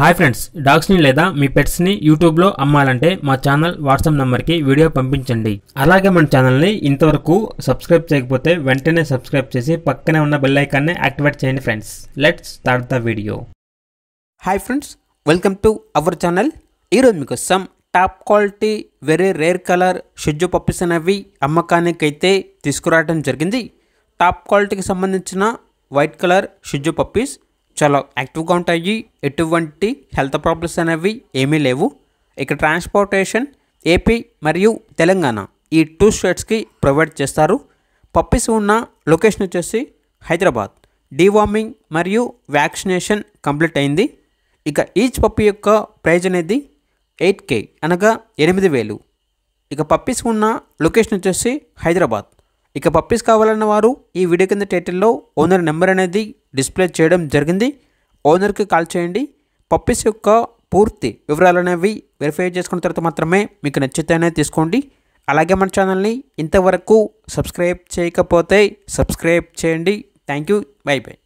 hi friends డాగ్స్ని లేదా మీ పెట్స్ని యూట్యూబ్లో అమ్మాలంటే మా ఛానల్ వాట్సాప్ నెంబర్కి వీడియో పంపించండి అలాగే మన ఛానల్ని ఇంతవరకు సబ్స్క్రైబ్ చేయకపోతే వెంటనే సబ్స్క్రైబ్ చేసి పక్కనే ఉన్న బెల్ ఐకాన్ని యాక్టివేట్ చేయండి friends let's start the video hi friends welcome to our channel ఈరోజు some top quality very rare colour shades puppies అనేవి అమ్మకానికైతే తీసుకురావడం జరిగింది టాప్ క్వాలిటీకి సంబంధించిన వైట్ కలర్ షెడ్జు పప్పీస్ చాలా యాక్టివ్గా ఉంటాయి ఎటువంటి హెల్త్ ప్రాబ్లమ్స్ అనేవి ఏమీ లేవు ఇక ట్రాన్స్పోర్టేషన్ ఏపీ మరియు తెలంగాణ ఈ టూ స్టేట్స్కి ప్రొవైడ్ చేస్తారు పప్పీస్ ఉన్న లొకేషన్ వచ్చేసి హైదరాబాద్ డీవార్మింగ్ మరియు వ్యాక్సినేషన్ కంప్లీట్ అయింది ఇక ఈచ్ పప్పి యొక్క ప్రైజ్ అనేది ఎయిట్ కే అనగా ఎనిమిది వేలు ఇక పప్పీస్ ఉన్న లొకేషన్ వచ్చేసి హైదరాబాద్ ఇక పప్పీస్ కావాలన్న వారు ఈ వీడియో కింద టైటిల్లో ఓనర్ నెంబర్ అనేది డిస్ప్లే చేయడం జరిగింది ఓనర్కి కాల్ చేయండి పప్పీస్ యొక్క పూర్తి వివరాలు అనేవి వెరిఫై చేసుకున్న తర్వాత మాత్రమే మీకు నచ్చితేనే తీసుకోండి అలాగే మన ఛానల్ని ఇంతవరకు సబ్స్క్రైబ్ చేయకపోతే సబ్స్క్రైబ్ చేయండి థ్యాంక్ యూ బై బై